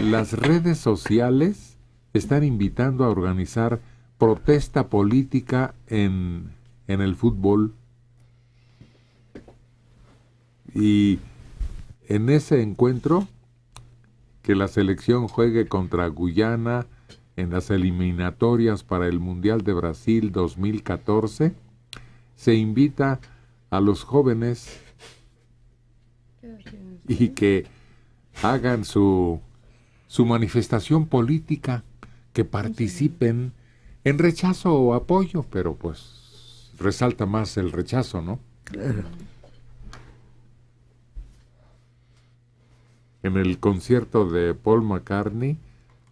las redes sociales están invitando a organizar protesta política en, el fútbol. Y en ese encuentro, que la selección juegue contra Guyana en las eliminatorias para el Mundial de Brasil 2014, se invita a los jóvenes y que hagan su su manifestación política, que participen en rechazo o apoyo, pero pues resalta más el rechazo, ¿no? En el concierto de Paul McCartney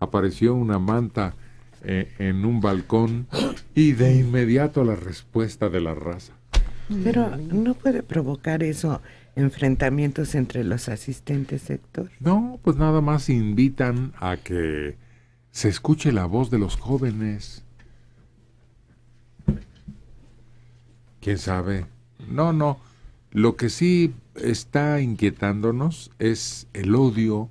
apareció una manta eh, en un balcón y de inmediato la respuesta de la raza. Pero mm. no puede provocar eso enfrentamientos entre los asistentes, sector. No, pues nada más invitan a que se escuche la voz de los jóvenes. ¿Quién sabe? No, no. Lo que sí está inquietándonos es el odio,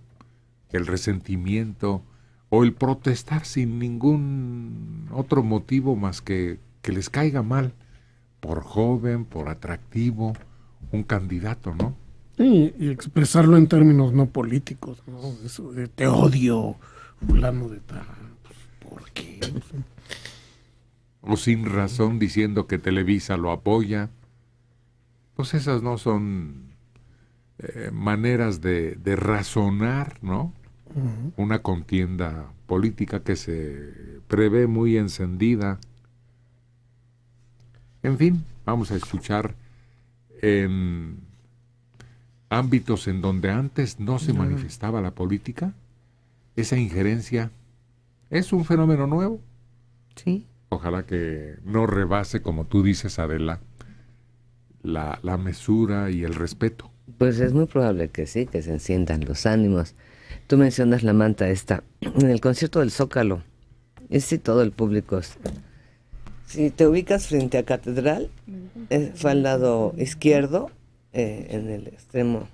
el resentimiento o el protestar sin ningún otro motivo más que que les caiga mal por joven, por atractivo, un candidato, ¿no? Sí, y expresarlo en términos no políticos, ¿no? Eso te odio, fulano de tal, pues, ¿por qué? O sin razón diciendo que Televisa lo apoya. Pues esas no son eh, maneras de, razonar, ¿no? Una contienda política que se prevé muy encendida en fin, vamos a escuchar en em, ámbitos en donde antes no se manifestaba la política, esa injerencia es un fenómeno nuevo. Sí. Ojalá que no rebase, como tú dices, Adela, la, la mesura y el respeto. Pues es muy probable que sí, que se enciendan los ánimos. Tú mencionas la manta esta. En el concierto del Zócalo, ese todo el público si te ubicas frente a Catedral, fue al lado izquierdo, eh, en el extremo,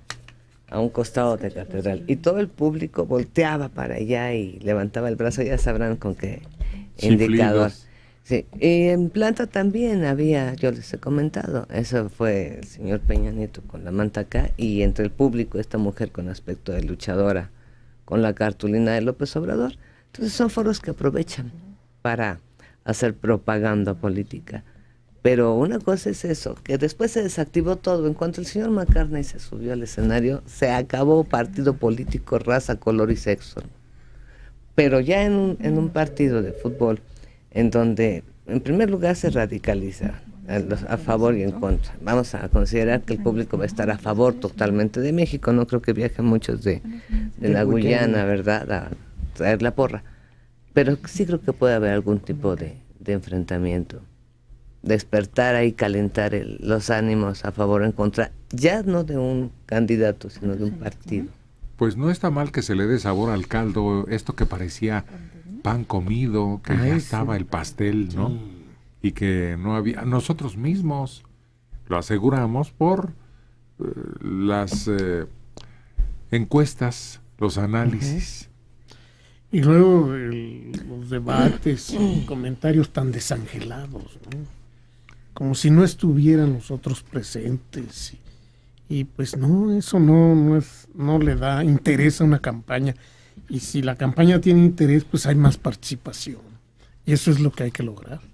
a un costado de Catedral. Y todo el público volteaba para allá y levantaba el brazo, ya sabrán con qué indicador. Sí, y en planta también había, yo les he comentado, eso fue el señor Peña Nieto con la manta acá y entre el público esta mujer con aspecto de luchadora, con la cartulina de López Obrador. Entonces son foros que aprovechan para hacer propaganda política. Pero una cosa es eso, que después se desactivó todo. En cuanto el señor McCartney se subió al escenario, se acabó partido político, raza, color y sexo. Pero ya en un, en un partido de fútbol, en donde en primer lugar se radicaliza a, favor y en contra. Vamos a considerar que el público va a estar a favor totalmente de México. No creo que viajen muchos de, de la Guyana, ¿verdad? A traer la porra pero sí creo que puede haber algún tipo de, enfrentamiento. Despertar ahí, calentar los ánimos a favor o en contra, ya no de un candidato, sino de un partido. Pues no está mal que se le dé sabor al caldo, esto que parecía pan comido, que estaba el pastel, ¿no? Y que no había. Nosotros mismos lo aseguramos por eh, las eh, encuestas, los análisis. Y luego los debates, y comentarios tan desangelados, como si no estuvieran los otros presentes. Y, pues no, eso no, no, es, no le da interés a una campaña. Y si la campaña tiene interés, pues hay más participación. Y eso es lo que hay que lograr.